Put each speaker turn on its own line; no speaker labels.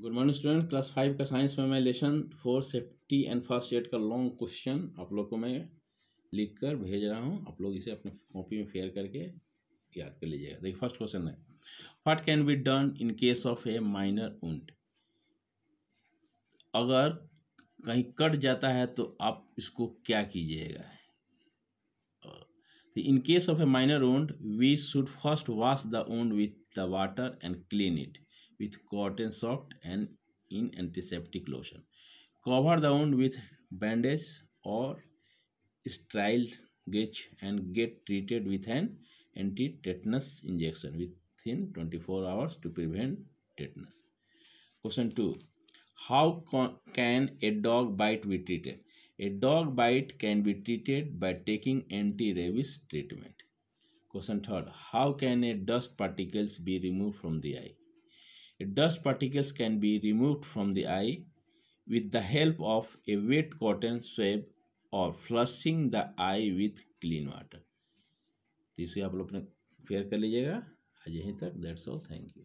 Good morning student class five का science में मैं lesson four safety and first aid का लॉन्ग क्वेश्चन आप लोग को मैं लिख कर भेज रहा हूँ आप लोग इसे अपने कॉपी में फेयर करके याद कर लीजिएगा देखिए फर्स्ट क्वेश्चन है what can be done in case of a minor wound अगर कहीं कट जाता है तो आप इसको क्या कीजिएगा in case of a minor wound we should first wash the wound with the water and clean it with cotton soft and in antiseptic lotion. Cover the wound with bandage or sterile gauze and get treated with an anti-tetanus injection within 24 hours to prevent tetanus. Question 2. How can a dog bite be treated? A dog bite can be treated by taking anti-rabies treatment. Question 3. How can a dust particles be removed from the eye? Dust particles can be removed from the eye with the help of a wet cotton swab or flushing the eye with clean water. तो इसे आप लोग अपने fair कर लीजिएगा आज यहीं तक दैट्स ऑल थैंक यू